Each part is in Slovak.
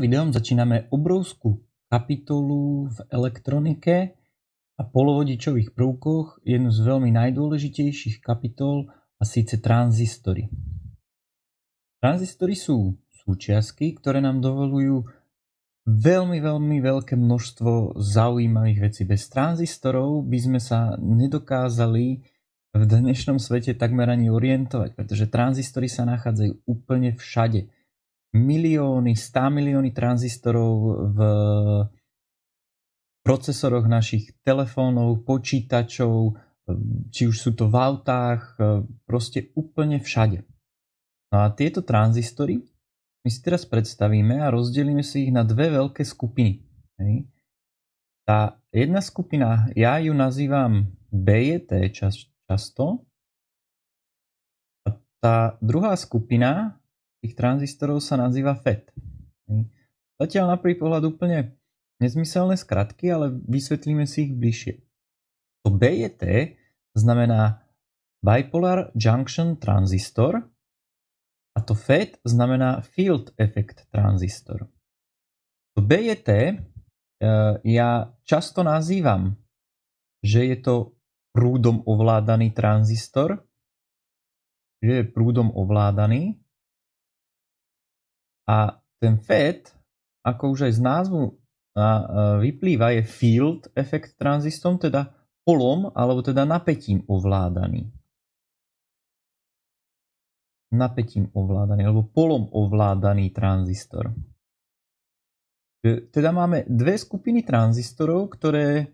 videom začíname obrovskú kapitolu v elektronike a polovodičových prvkoch, jednu z veľmi najdôležitejších kapitol a síce tranzistory. Tranzistory sú súčiastky, ktoré nám dovolujú veľmi, veľmi veľké množstvo zaujímavých vecí. Bez tranzistorov by sme sa nedokázali v dnešnom svete takmer ani orientovať, pretože tranzistory sa nachádzajú úplne všade milióny, stá milióny tranzistorov v procesoroch našich telefónov, počítačov, či už sú to v autách, proste úplne všade. No a tieto tranzistory my si teraz predstavíme a rozdelíme si ich na dve veľké skupiny. Tá jedna skupina, ja ju nazývam BET čas, často, a tá druhá skupina tých tranzistorov sa nazýva FET. Zatiaľ na prvý pohľad úplne nezmyselné skratky, ale vysvetlíme si ich bližšie. To BJT e znamená Bipolar Junction Transistor a to FET znamená Field Effect Transistor. To BJT e e, ja často nazývam, že je to prúdom ovládaný tranzistor, že je prúdom ovládaný a ten FET, ako už aj z názvu vyplýva, je field effect transistom, teda polom alebo teda napätím ovládaný. Napätím ovládaný alebo polom ovládaný tranzistor. E, teda máme dve skupiny tranzistorov, ktoré,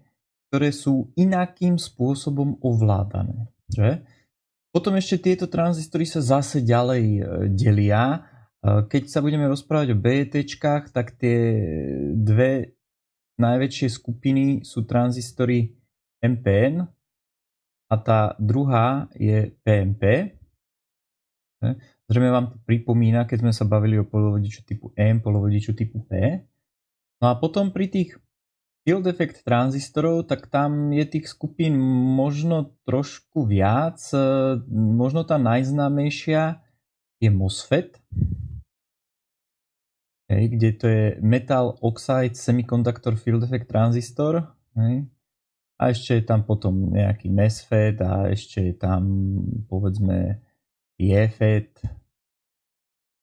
ktoré sú inakým spôsobom ovládané. Že? Potom ešte tieto tranzistory sa zase ďalej e, delia keď sa budeme rozprávať o BETčkách, tak tie dve najväčšie skupiny sú tranzistory MPN a tá druhá je PMP. Zrejme vám to pripomína, keď sme sa bavili o polovodiču typu M, polovodiču typu P. No a potom pri tých field effect tranzistorov, tak tam je tých skupín možno trošku viac. E, možno tá najznámejšia je MOSFET, hej, kde to je Metal Oxide Semiconductor Field Effect Transistor. Hej. A ešte je tam potom nejaký MESFET a ešte je tam povedzme JFET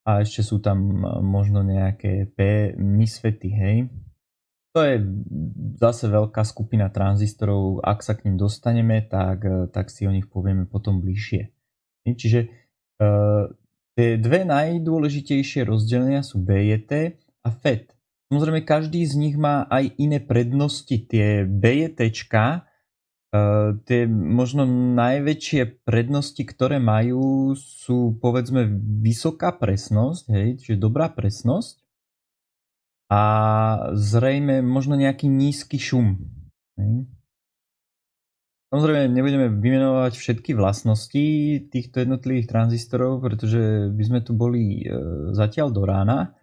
a ešte sú tam e, možno nejaké P misfety, hej. To je zase veľká skupina tranzistorov, ak sa k ním dostaneme, tak, e, tak si o nich povieme potom bližšie. Čiže e, Tie dve najdôležitejšie rozdelenia sú BJT a FET. Samozrejme, každý z nich má aj iné prednosti. Tie BJT. E, tie možno najväčšie prednosti, ktoré majú, sú povedzme vysoká presnosť, hej, čiže dobrá presnosť a zrejme možno nejaký nízky šum. Hej. Samozrejme, nebudeme vymenovať všetky vlastnosti týchto jednotlivých tranzistorov, pretože by sme tu boli e, zatiaľ do rána.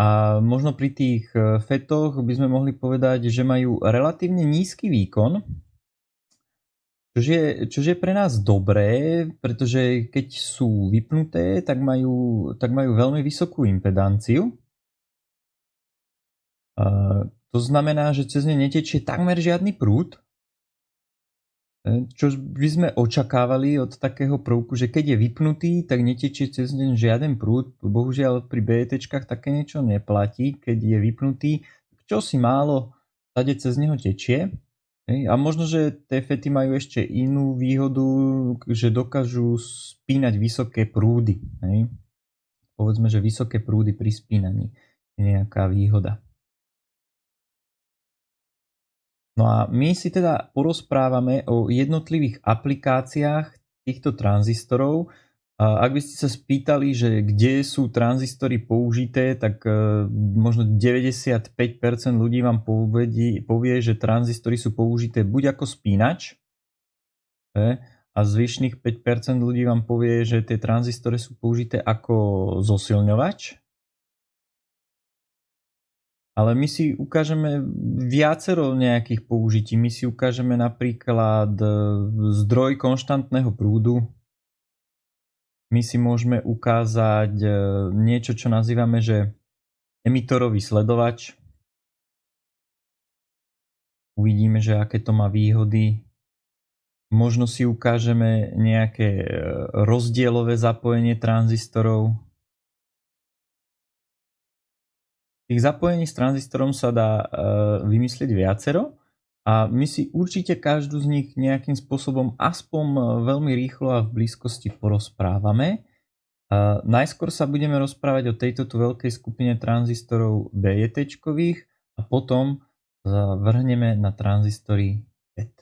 A možno pri tých e, fetoch by sme mohli povedať, že majú relatívne nízky výkon, Čož je, čož je pre nás dobré, pretože keď sú vypnuté, tak majú, tak majú veľmi vysokú impedanciu. A e, to znamená, že cez ne netečie takmer žiadny prúd, E, čo by sme očakávali od takého prvku, že keď je vypnutý, tak netečie cez deň žiaden prúd. Bohužiaľ pri BT také niečo neplatí, keď je vypnutý. Čo si málo tade cez neho tečie. A možno, že tie fety majú ešte inú výhodu, že dokážu spínať vysoké prúdy. Povedzme, že vysoké prúdy pri spínaní je nejaká výhoda. No a my si teda porozprávame o jednotlivých aplikáciách týchto tranzistorov. ak by ste sa spýtali, že kde sú tranzistory použité, tak e, možno 95% ľudí vám povie, povie že tranzistory sú použité buď ako spínač, e, a zvyšných 5% ľudí vám povie, že tie tranzistory sú použité ako zosilňovač, ale my si ukážeme viacero nejakých použití. My si ukážeme napríklad e, zdroj konštantného prúdu. My si môžeme ukázať e, niečo, čo nazývame, že emitorový sledovač. Uvidíme, že aké to má výhody. Možno si ukážeme nejaké e, rozdielové zapojenie tranzistorov, Tých zapojení s tranzistorom sa dá e, vymyslieť viacero a my si určite každú z nich nejakým spôsobom aspoň e, veľmi rýchlo a v blízkosti porozprávame. E, najskôr sa budeme rozprávať o tejto tu veľkej skupine tranzistorov DJT a potom vrhneme na tranzistory PET.